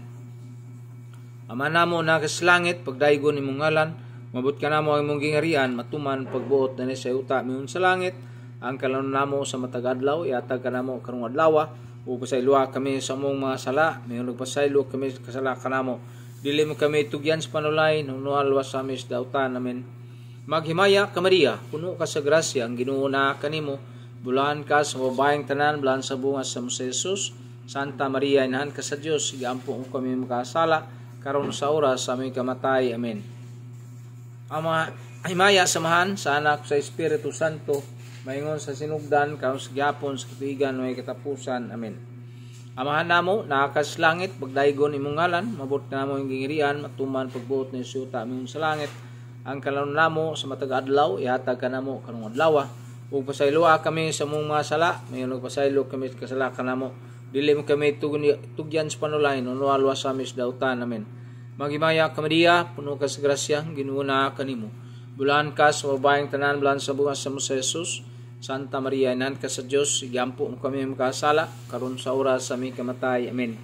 maan Ama namo na kaslangit pagdaygon imong ngalan Mabot ka namo ang imong gingarian, matuman pagbuot na ni sa yuta miun sa langit. Ang kalanon namo sa matagadlaw, iatag ka mo karong adlaw, ug pasayloa kami sa mong mga sala, miun ug pasaylo kami sa kasala mo. Dili mo kami tugyan sa panulay, nunualwa sa amis dautan namin. Maghimaya ka Maria, puno ka sa grasya ang Ginoo na kanimo. Bulahan ka sa babaeng tanan, bulahan sa bunga sa Jesus. Santa Maria, inahan ka sa Diyos, igaampo kami makasala, karon sa oras sa aming kamatay. Amen ang mga himaya samahan sa anak sa Espiritu Santo maingon sa sinugdan karon sa gyapon sa katuigan may katapusan amen Amahan namo naakas langit pagdaygon imong ngalan mabot na namo ang gingirian matuman pagbuot ni siyuta among sa langit ang kalon namo sa matag adlaw ihatag ka namo kanong adlaw ah. ug pasayloa ah, kami sa mong mga sala mayon ug pasaylo kami sa kasala kanamo dili mo kami tugyan sa panulain unwa sa amis dautan amen Magimaya ka Maria, puno ka sa grasya, ginuuna ka nimo. Bulan ka sa mabayang tanan, bulan sa bunga sa mo Jesus. Santa Maria, inan ka sa Diyos, igampo mo kami makasala, karun sa oras sa aming kamatay. Amen.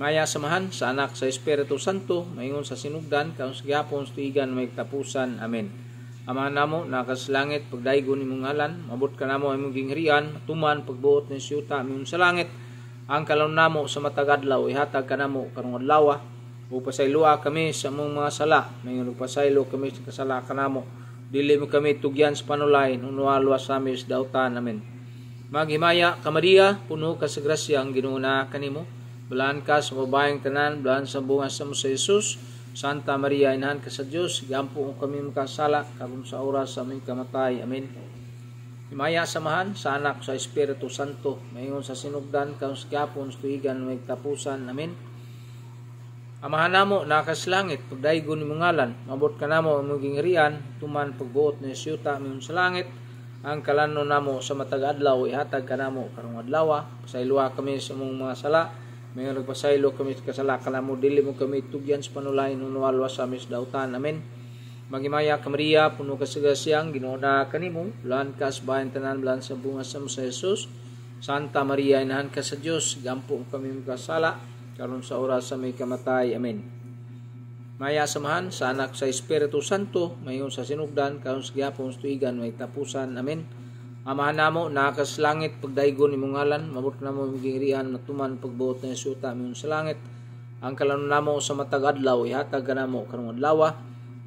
Maya samahan sa anak sa Espiritu Santo, maingon sa sinugdan, kaon sa gapon, tuigan, may tapusan. Amen. Ama namo, nakaslangit, pagdaigo ni mong ngalan, mabot ka namo imong gingrian, tuman, pagbuot ng siyuta, imong sa langit, ang kalon namo sa matagadlaw, ihatag ka namo karong adlawa, ah luwa kami sa mong mga sala. May luwa kami sa kasala kanamo. Dili mo kami tugyan sa panulain. Unualwa sa amin sa dautan namin. Maghimaya ka Maria, puno ka sa grasya ang ginuna kanimo. Balaan ka sa babaeng tanan, balaan sa bunga sa mo sa Jesus. Santa Maria, inahan ka sa Diyos. Gampo kami makasala, karon sa oras sa aming kamatay. Amen. Himaya samahan sa anak sa Espiritu Santo, mayon sa sinugdan, kaus gapon, tuigan, may tapusan. Amen. Amahan namo nakaslangit pagdaygon imong ngalan mabot ka namo imong gingrian tuman pagbuot ni siyuta imong sa langit ang kalano namo sa matag adlaw ihatag ka namo karong adlaw ah. pasayloha kami sa mong mga sala may nagpasaylo kami sa kasala kanamo dili mo kami tugyan sa panulay nung nawalwa sa amin dautan amen Magimaya ka puno ka sa gasyang, ginoona ka nimo, bulan ka sa bayan tanan, bulan sa bunga sa sa Jesus. Santa Maria, inahan ka sa Diyos, gampo kami mga sala, karon sa oras sa may kamatay. Amen. Maya samahan sa anak sa Espiritu Santo, mayon sa sinugdan, karon sa gihapon sa tuigan may tapusan. Amen. Amahan namo nakas langit pagdaygon imong ngalan, mabot namo migirian matuman pagbuot na suta miyon sa langit. Ang kalano namo sa matag adlaw ihatag kanamo karong adlaw. Ah.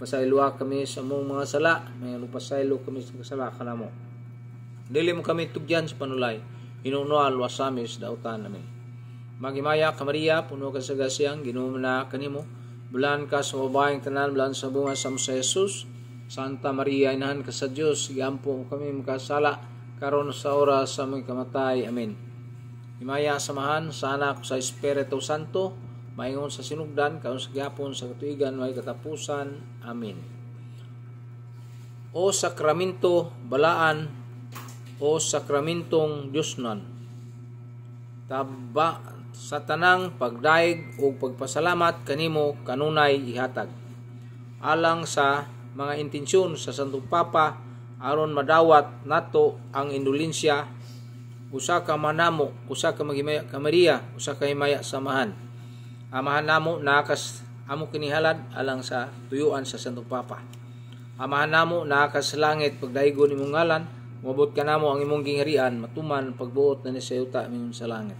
Pasayloa ah, kami sa mong mga sala, mayon pasaylo kami sa sala kanamo. Dili mo kami tugyan sa panulay. Inunual wasamis dautan namin. Magimaya ka Maria, puno ka sa gasyang, ginumo na kanimo. Bulan ka sa babaeng tanan, bulan sa bunga sa Musa Jesus. Santa Maria, inahan ka sa Diyos, igampo kami makasala, karon sa oras sa aming kamatay. Amen. Himaya samahan sa anak sa Espiritu Santo, maingon sa sinugdan, kaon sa gapon, sa katuigan, may katapusan. Amen. O sakramento, balaan, o sakramentong Diyosnan. Taba sa tanang pagdaig ug pagpasalamat kanimo kanunay ihatag alang sa mga intensyon sa Santo Papa aron madawat nato ang indulensya usa ka manamo usa ka maghimaya ka Maria usa ka himaya samahan amahan namo nakas amo kinihalad alang sa tuyuan sa Santo Papa amahan namo nakas langit pagdaigon imong ngalan Umabot ka namo ang imong gingharian, matuman pagbuot na ni sa yuta sa langit.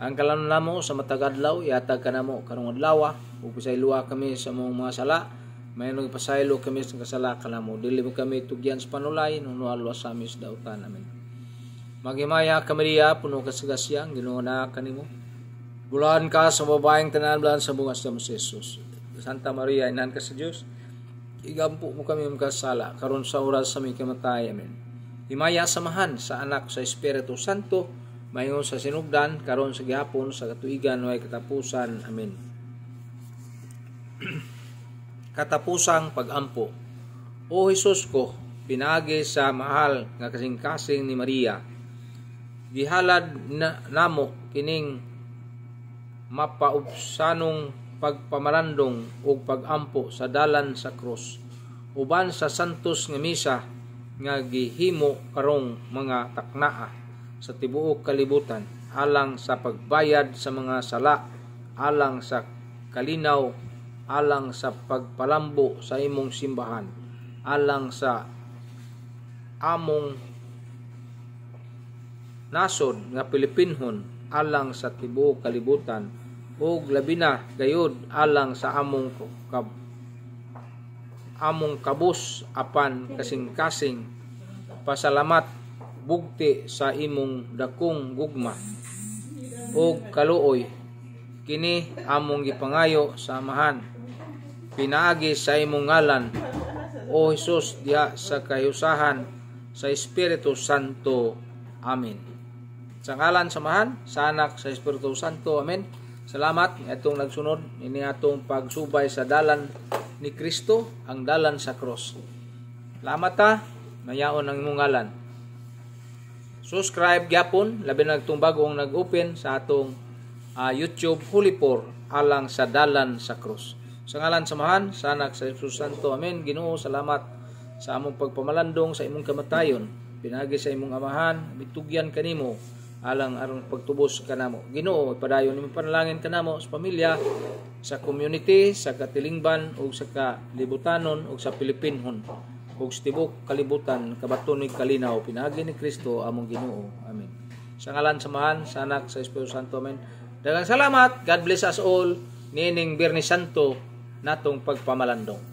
Ang kalanon namo sa matagadlaw, yatag ka namo karong adlaw, ug bisay luwa kami sa mong mga sala, may mayong pasaylo kami sa kasala kanamo. Dili mo kami tugyan sa panulay, nuno alwa sa amin sa dautan amin. Magimaya kami diya, puno ka sa gasya, na kanimo. Bulahan ka sa babaeng tanan sa bungas sa Jesus. Santa Maria, inan ka sa Dios. Igampo mo kami mga kasala karon sa oras sa aming kamatay. Amen. Himaya samahan sa anak sa Espiritu Santo mayon sa sinugdan karon sa gihapon sa katuigan way katapusan amen katapusang pagampo o Hesus ko pinagi sa mahal nga kasing-kasing ni Maria gihalad na, namo kining mapaubsanong pagpamarandong o pagampo sa dalan sa krus uban sa santos nga misa nga gihimo karong mga taknaa sa tibuok kalibutan alang sa pagbayad sa mga sala alang sa kalinaw alang sa pagpalambo sa imong simbahan alang sa among nasod nga Pilipinhon alang sa tibuok kalibutan ug labina na gayud alang sa among kab among kabus apan kasing-kasing pasalamat bugti sa imong dakong gugma o kaluoy kini among gipangayo sa amahan pinaagi sa imong ngalan o Hesus diha sa kayusahan sa Espiritu Santo amen sa ngalan samahan sa anak sa Espiritu Santo amen salamat atong nagsunod ini atong pagsubay sa dalan ni Kristo ang dalan sa cross Salamat ta, mayaon ang imong ngalan subscribe gyapon labi na nagtong bagong nag-open sa atong uh, YouTube Hulipor alang sa dalan sa krus. Sa ngalan samahan, sa anak sa Jesus Santo. Amen. Ginoo, salamat sa among pagpamalandong sa imong kamatayon. Pinagi sa imong amahan, bitugyan kanimo alang aron pagtubos kanamo. Ginoo, ipadayon nimo panalangin kanamo sa pamilya, sa community, sa katilingban ug sa kalibutanon ug sa Pilipinhon kog tibok kalibutan kabaton ni kalinaw pinaagi ni Kristo among Ginoo amen sa ngalan samahan sa anak sa Espiritu Santo amen daghang salamat god bless us all nining Birni Santo natong pagpamalandong